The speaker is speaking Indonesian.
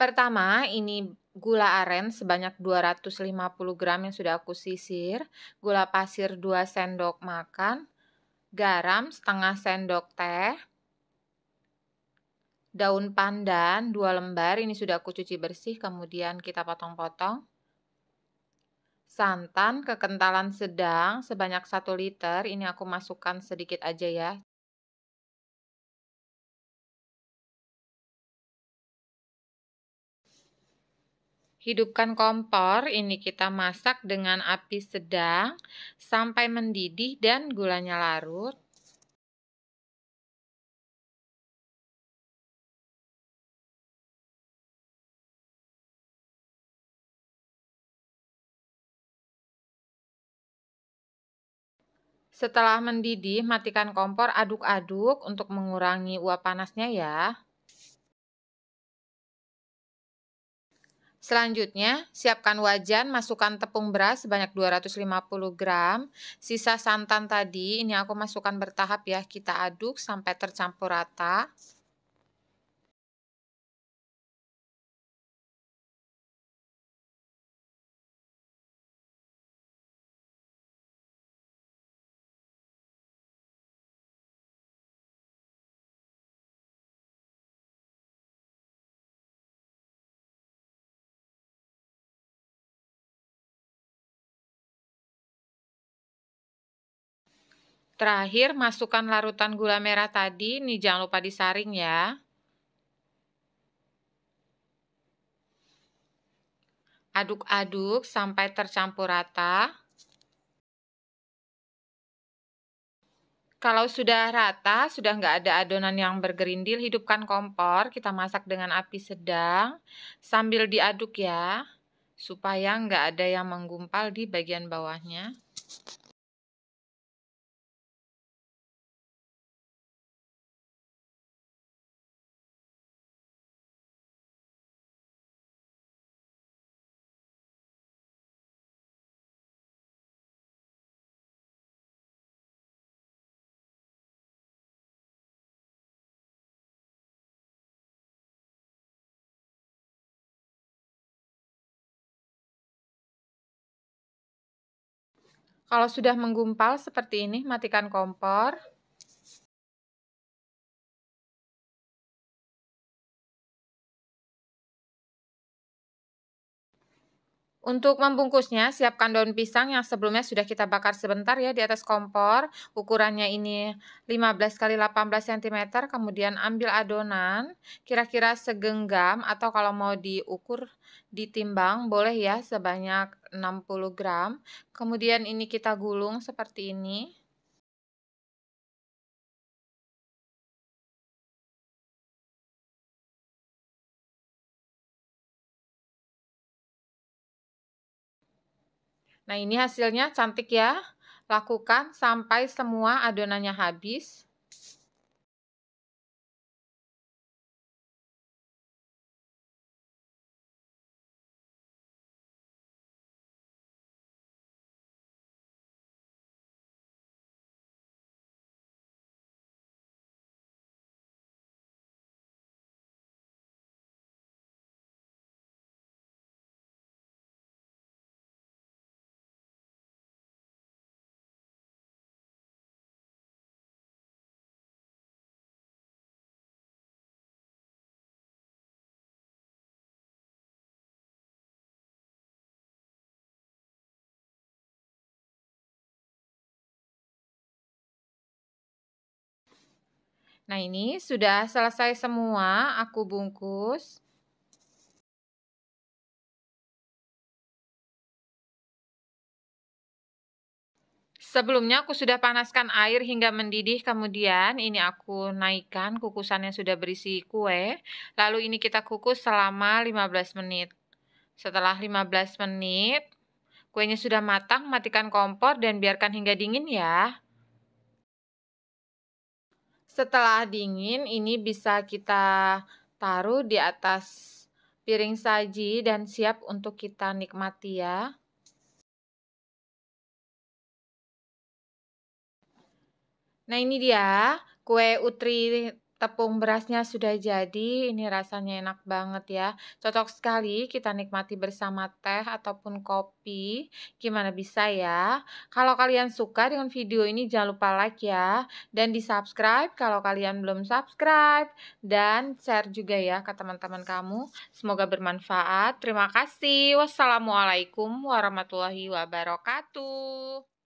Pertama, ini gula aren sebanyak 250 gram yang sudah aku sisir, gula pasir 2 sendok makan, garam setengah sendok teh, daun pandan 2 lembar, ini sudah aku cuci bersih, kemudian kita potong-potong. Santan kekentalan sedang sebanyak 1 liter, ini aku masukkan sedikit aja ya, Hidupkan kompor, ini kita masak dengan api sedang sampai mendidih dan gulanya larut. Setelah mendidih, matikan kompor aduk-aduk untuk mengurangi uap panasnya ya. Selanjutnya, siapkan wajan, masukkan tepung beras sebanyak 250 gram, sisa santan tadi, ini aku masukkan bertahap ya, kita aduk sampai tercampur rata. Terakhir, masukkan larutan gula merah tadi. Ini jangan lupa disaring ya. Aduk-aduk sampai tercampur rata. Kalau sudah rata, sudah nggak ada adonan yang bergerindil, hidupkan kompor. Kita masak dengan api sedang sambil diaduk ya, supaya nggak ada yang menggumpal di bagian bawahnya. Kalau sudah menggumpal seperti ini, matikan kompor. Untuk membungkusnya, siapkan daun pisang yang sebelumnya sudah kita bakar sebentar ya di atas kompor. Ukurannya ini 15 x 18 cm, kemudian ambil adonan kira-kira segenggam atau kalau mau diukur ditimbang boleh ya sebanyak 60 gram. Kemudian ini kita gulung seperti ini. Nah ini hasilnya cantik ya. Lakukan sampai semua adonannya habis. Nah, ini sudah selesai semua, aku bungkus. Sebelumnya aku sudah panaskan air hingga mendidih, kemudian ini aku naikkan kukusan yang sudah berisi kue. Lalu ini kita kukus selama 15 menit. Setelah 15 menit, kuenya sudah matang, matikan kompor dan biarkan hingga dingin ya. Setelah dingin, ini bisa kita taruh di atas piring saji dan siap untuk kita nikmati ya. Nah ini dia kue utri Tepung berasnya sudah jadi, ini rasanya enak banget ya. Cocok sekali kita nikmati bersama teh ataupun kopi, gimana bisa ya. Kalau kalian suka dengan video ini jangan lupa like ya, dan di subscribe kalau kalian belum subscribe, dan share juga ya ke teman-teman kamu. Semoga bermanfaat, terima kasih. Wassalamualaikum warahmatullahi wabarakatuh.